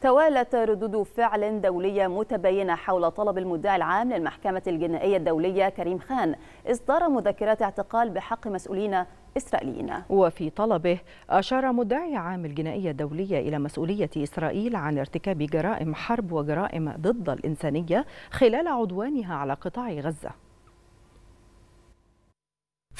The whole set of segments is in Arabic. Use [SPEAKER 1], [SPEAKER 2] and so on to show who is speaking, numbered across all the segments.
[SPEAKER 1] توالت ردود فعل دولية متباينة حول طلب المدعي العام للمحكمة الجنائية الدولية كريم خان إصدار مذكرات اعتقال بحق مسؤولين إسرائيليين وفي طلبه أشار مدعي عام الجنائية الدولية إلى مسؤولية إسرائيل عن ارتكاب جرائم حرب وجرائم ضد الإنسانية خلال عدوانها على قطاع غزة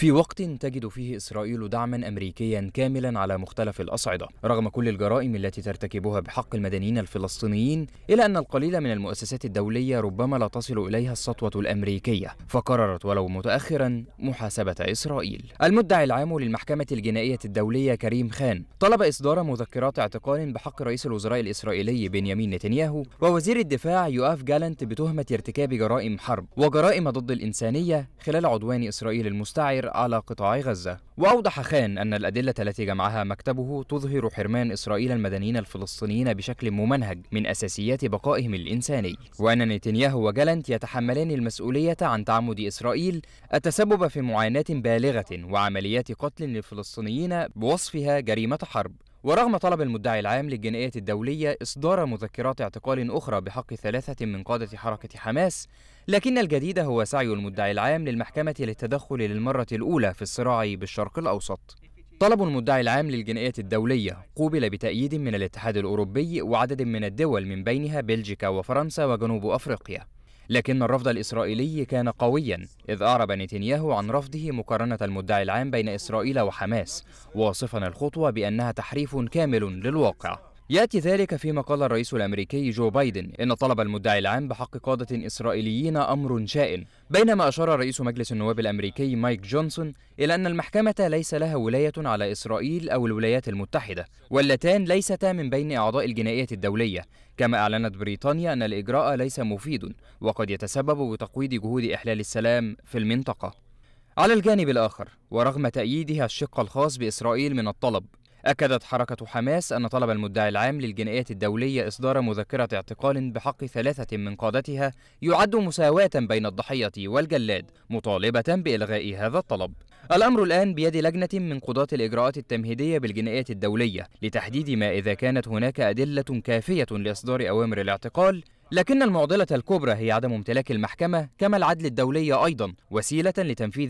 [SPEAKER 1] في وقت تجد فيه إسرائيل دعما أمريكيا كاملا على مختلف الأصعدة رغم كل الجرائم التي ترتكبها بحق المدنيين الفلسطينيين إلا أن القليل من المؤسسات الدولية ربما لا تصل إليها السطوة الأمريكية فقررت ولو متأخرا محاسبة إسرائيل المدعي العام للمحكمة الجنائية الدولية كريم خان طلب إصدار مذكرات اعتقال بحق رئيس الوزراء الإسرائيلي بنيامين نتنياهو ووزير الدفاع يؤاف جالنت بتهمة ارتكاب جرائم حرب وجرائم ضد الإنسانية خلال عدوان إسرائيل المستعر على قطاع غزة وأوضح خان أن الأدلة التي جمعها مكتبه تظهر حرمان إسرائيل المدنيين الفلسطينيين بشكل ممنهج من أساسيات بقائهم الإنساني وأن نتنياهو وجالنت يتحملان المسؤولية عن تعمد إسرائيل التسبب في معاناة بالغة وعمليات قتل للفلسطينيين بوصفها جريمة حرب ورغم طلب المدعي العام للجنائية الدولية إصدار مذكرات اعتقال أخرى بحق ثلاثة من قادة حركة حماس، لكن الجديد هو سعي المدعي العام للمحكمة للتدخل للمرة الأولى في الصراع بالشرق الأوسط. طلب المدعي العام للجنائية الدولية قوبل بتأييد من الاتحاد الأوروبي وعدد من الدول من بينها بلجيكا وفرنسا وجنوب أفريقيا. لكن الرفض الإسرائيلي كان قويا إذ أعرب نتنياهو عن رفضه مقارنة المدعي العام بين إسرائيل وحماس واصفا الخطوة بأنها تحريف كامل للواقع يأتي ذلك فيما قال الرئيس الأمريكي جو بايدن إن طلب المدعي العام بحق قادة إسرائيليين أمر شائن بينما أشار رئيس مجلس النواب الأمريكي مايك جونسون إلى أن المحكمة ليس لها ولاية على إسرائيل أو الولايات المتحدة واللتان ليستا من بين أعضاء الجنائية الدولية كما أعلنت بريطانيا أن الإجراء ليس مفيد وقد يتسبب بتقويض جهود إحلال السلام في المنطقة على الجانب الآخر ورغم تأييدها الشق الخاص بإسرائيل من الطلب أكدت حركة حماس أن طلب المدعي العام للجنائية الدولية إصدار مذكرة اعتقال بحق ثلاثة من قادتها يعد مساواة بين الضحية والجلاد مطالبة بإلغاء هذا الطلب الأمر الآن بيد لجنة من قضاة الإجراءات التمهيدية بالجنائية الدولية لتحديد ما إذا كانت هناك أدلة كافية لإصدار أوامر الاعتقال لكن المعضلة الكبرى هي عدم امتلاك المحكمة كما العدل الدولي أيضا وسيلة لتنفيذ